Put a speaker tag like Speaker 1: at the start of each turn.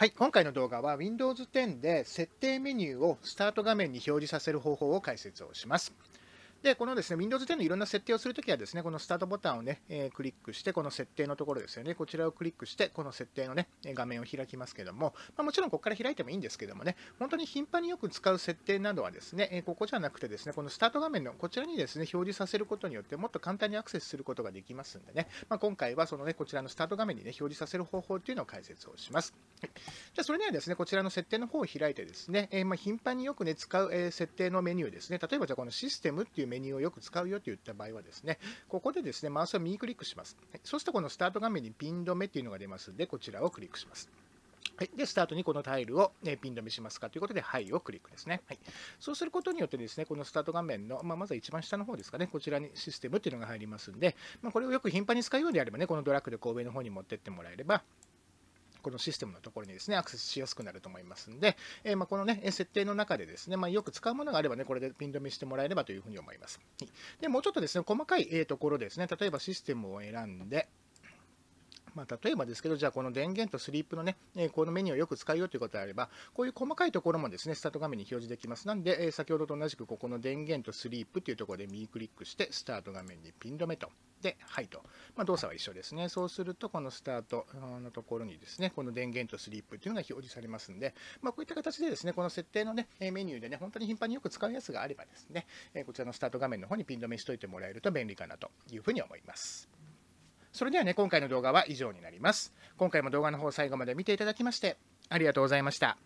Speaker 1: はい、今回の動画は Windows 10で設定メニューをスタート画面に表示させる方法を解説をします。で、このですね、Windows 10のいろんな設定をするときはですね、このスタートボタンをね、えー、クリックして、この設定のところですよね、こちらをクリックして、この設定のね、画面を開きますけども、まあ、もちろんここから開いてもいいんですけどもね、本当に頻繁によく使う設定などはですね、えここじゃなくてですね、このスタート画面のこちらにですね、表示させることによって、もっと簡単にアクセスすることができますんでね、まあ、今回はそのね、こちらのスタート画面にね、表示させる方法っていうのを解説をします。じゃあそれではですね、こちらの設定の方を開いてですね、えー、ま頻繁によくね、使う、え設定のメニューですね、例えばじゃあこのシステムっていうメニューをよく使うよと言った場合はですね、ここでですね、マウスを右クリックします。はい、そうするとこのスタート画面にピン止めっていうのが出ますので、こちらをクリックします。はい、で、スタートにこのタイルを、ね、ピン止めしますかということで、はいをクリックですね。はい、そうすることによってですね、このスタート画面の、まあ、まずは一番下の方ですかね、こちらにシステムっていうのが入りますんで、まあ、これをよく頻繁に使うようであればね、このドラッグでこう上の方に持ってってもらえれば、このシステムのところにですね、アクセスしやすくなると思いますんで、えー、まこのね、設定の中でですね、まあ、よく使うものがあればね、これでピン止めしてもらえればというふうに思います。で、もうちょっとですね、細かいところですね、例えばシステムを選んで、まあ、例えばですけど、じゃあこの電源とスリープのね、えこのメニューをよく使うよということであれば、こういう細かいところもですね、スタート画面に表示できます。なんで、え先ほどと同じくここの電源とスリープというところで右クリックして、スタート画面にピン止めと。で、はいと。まあ、動作は一緒ですね。そうすると、このスタートのところにですね、この電源とスリープというのが表示されますんで、まあ、こういった形でですね、この設定のね、メニューでね、本当に頻繁によく使うやつがあればですね、こちらのスタート画面の方にピン止めしておいてもらえると便利かなというふうに思います。それではね、今回の動画は以上になります。今回も動画の方最後まで見ていただきまして、ありがとうございました。